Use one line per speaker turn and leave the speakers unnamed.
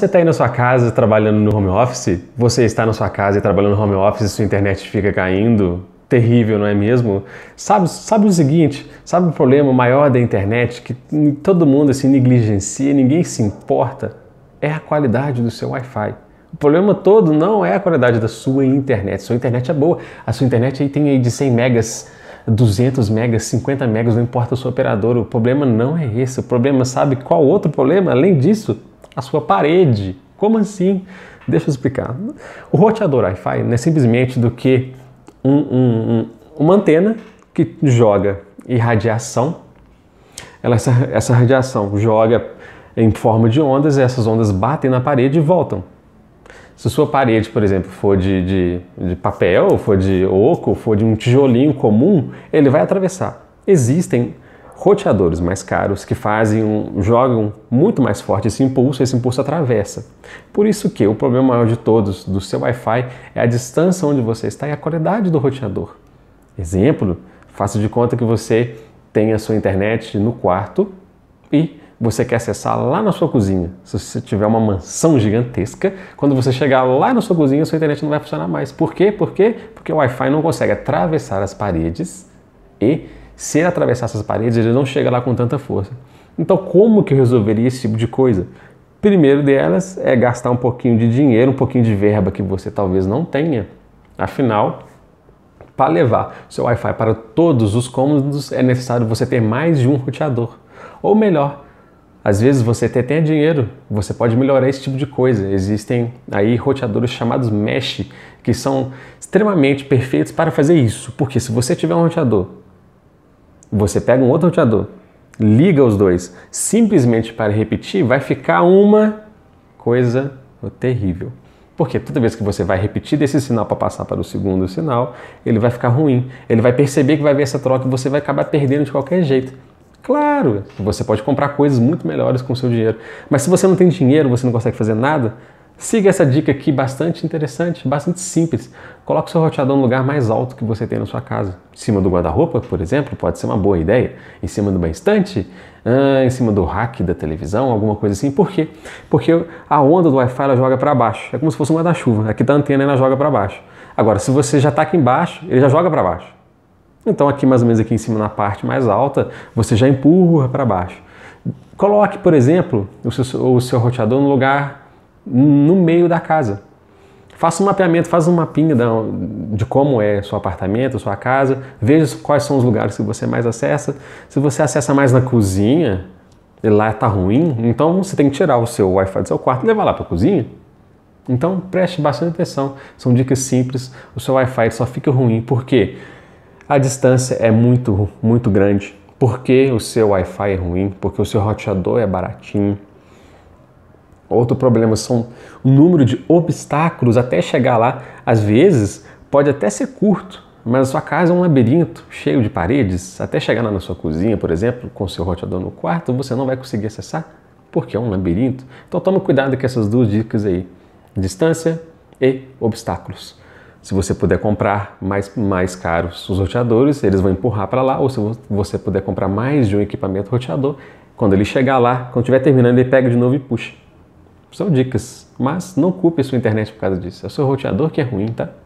Você está aí na sua casa trabalhando no home office? Você está na sua casa e trabalhando no home office e sua internet fica caindo? Terrível, não é mesmo? Sabe, sabe o seguinte, sabe o problema maior da internet que todo mundo assim negligencia, ninguém se importa? É a qualidade do seu Wi-Fi. O problema todo não é a qualidade da sua internet. Sua internet é boa. A sua internet aí tem aí de 100 megas 200 megas, 50 megas, não importa o seu operador. O problema não é esse. O problema, sabe qual outro problema além disso? a sua parede. Como assim? Deixa eu explicar. O roteador Wi-Fi não é simplesmente do que um, um, uma antena que joga irradiação. Ela, essa, essa radiação joga em forma de ondas e essas ondas batem na parede e voltam. Se sua parede, por exemplo, for de, de, de papel, for de oco, for de um tijolinho comum, ele vai atravessar. Existem roteadores mais caros que fazem um, jogam muito mais forte esse impulso, esse impulso atravessa. Por isso que o problema maior de todos do seu Wi-Fi é a distância onde você está e a qualidade do roteador. Exemplo, faça de conta que você tem a sua internet no quarto e você quer acessar lá na sua cozinha. Se você tiver uma mansão gigantesca, quando você chegar lá na sua cozinha, sua internet não vai funcionar mais. Por quê? Por quê? Porque o Wi-Fi não consegue atravessar as paredes e se ele atravessar essas paredes, ele não chega lá com tanta força. Então, como que eu resolveria esse tipo de coisa? Primeiro delas é gastar um pouquinho de dinheiro, um pouquinho de verba que você talvez não tenha. Afinal, para levar seu Wi-Fi para todos os cômodos é necessário você ter mais de um roteador. Ou melhor, às vezes você até tem dinheiro, você pode melhorar esse tipo de coisa. Existem aí roteadores chamados mesh que são extremamente perfeitos para fazer isso, porque se você tiver um roteador você pega um outro roteador, liga os dois, simplesmente para repetir, vai ficar uma coisa terrível. Porque toda vez que você vai repetir desse sinal para passar para o segundo sinal, ele vai ficar ruim. Ele vai perceber que vai ver essa troca e você vai acabar perdendo de qualquer jeito. Claro, você pode comprar coisas muito melhores com o seu dinheiro. Mas se você não tem dinheiro, você não consegue fazer nada, Siga essa dica aqui, bastante interessante, bastante simples. Coloque seu roteador no lugar mais alto que você tem na sua casa. Em cima do guarda-roupa, por exemplo, pode ser uma boa ideia. Em cima de uma estante, ah, em cima do rack da televisão, alguma coisa assim. Por quê? Porque a onda do Wi-Fi ela joga para baixo. É como se fosse um guarda-chuva. Aqui da tá antena ela joga para baixo. Agora, se você já está aqui embaixo, ele já joga para baixo. Então aqui mais ou menos aqui em cima na parte mais alta, você já empurra para baixo. Coloque, por exemplo, o seu, o seu roteador no lugar no meio da casa. Faça um mapeamento, faça um mapinha de como é seu apartamento, sua casa, veja quais são os lugares que você mais acessa. Se você acessa mais na cozinha, e lá está ruim, então você tem que tirar o seu Wi-Fi do seu quarto e levar lá para a cozinha. Então preste bastante atenção, são dicas simples. O seu Wi-Fi só fica ruim porque a distância é muito, muito grande. Porque o seu Wi-Fi é ruim, porque o seu roteador é baratinho, Outro problema são o número de obstáculos até chegar lá. Às vezes pode até ser curto, mas a sua casa é um labirinto cheio de paredes. Até chegar lá na sua cozinha, por exemplo, com seu roteador no quarto, você não vai conseguir acessar porque é um labirinto. Então tome cuidado com essas duas dicas aí: distância e obstáculos. Se você puder comprar mais, mais caros os roteadores, eles vão empurrar para lá, ou se você puder comprar mais de um equipamento roteador, quando ele chegar lá, quando estiver terminando, ele pega de novo e puxa. São dicas, mas não culpe sua internet por causa disso. É o seu roteador que é ruim, tá?